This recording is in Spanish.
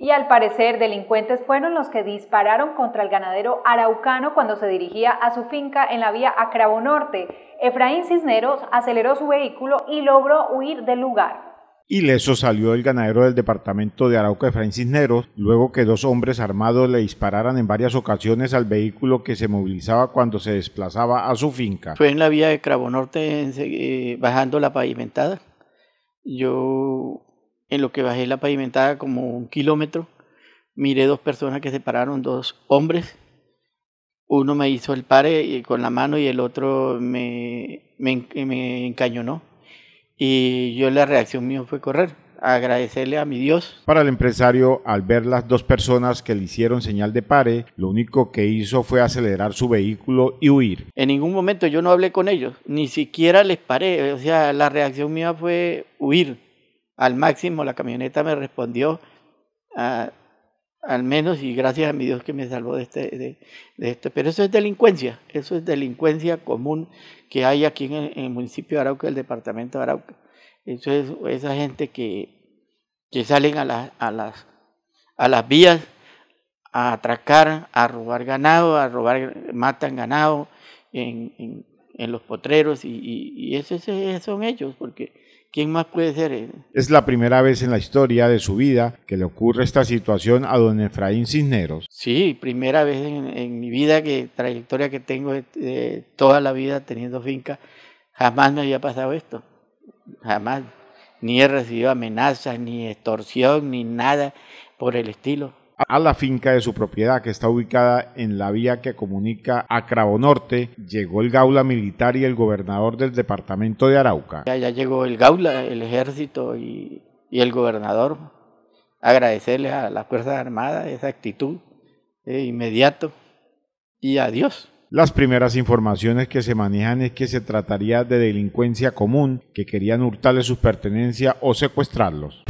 Y al parecer, delincuentes fueron los que dispararon contra el ganadero araucano cuando se dirigía a su finca en la vía Cravo Norte. Efraín Cisneros aceleró su vehículo y logró huir del lugar. Y Ileso salió el ganadero del departamento de Arauca Efraín Cisneros, luego que dos hombres armados le dispararan en varias ocasiones al vehículo que se movilizaba cuando se desplazaba a su finca. Fue en la vía de Cravo Norte, eh, bajando la pavimentada. Yo en lo que bajé la pavimentada como un kilómetro, miré dos personas que se pararon, dos hombres. Uno me hizo el pare con la mano y el otro me, me, encañonó. Y yo la reacción mía fue correr, agradecerle a mi Dios. Para el empresario, al ver las dos personas que le hicieron señal de pare, lo único que hizo fue acelerar su vehículo y huir. En ningún momento yo no hablé con ellos, ni siquiera les paré, o sea, la reacción mía fue huir al máximo. La camioneta me respondió, ah, al menos, y gracias a mi Dios que me salvó de, este, de, esto. Pero eso es delincuencia, eso es delincuencia común que hay aquí en el, municipio de Arauca, el departamento de Arauca. Eso es esa gente que, que salen a, a, las, a las vías a atracar, a robar ganado, a robar, matan ganado en en los potreros y, y, esos son ellos, porque ¿quién más puede ser? Eh, es la primera vez en la historia de su vida que le ocurre esta situación a don Efraín Cisneros. Sí, primera vez en, mi vida, que trayectoria que tengo eh, toda la vida teniendo finca, jamás me había pasado esto, jamás. Ni he recibido amenazas, ni extorsión, ni nada por el estilo a la finca de su propiedad, que está ubicada en la vía que comunica a Cravo Norte, llegó el Gaula Militar y el gobernador del departamento de Arauca. Ya, llegó el Gaula, el ejército y, el gobernador. agradecerle a las Fuerzas Armadas esa actitud eh, inmediato y adiós. Las primeras informaciones que se manejan es que se trataría de delincuencia común que querían hurtarle sus pertenencias o secuestrarlos.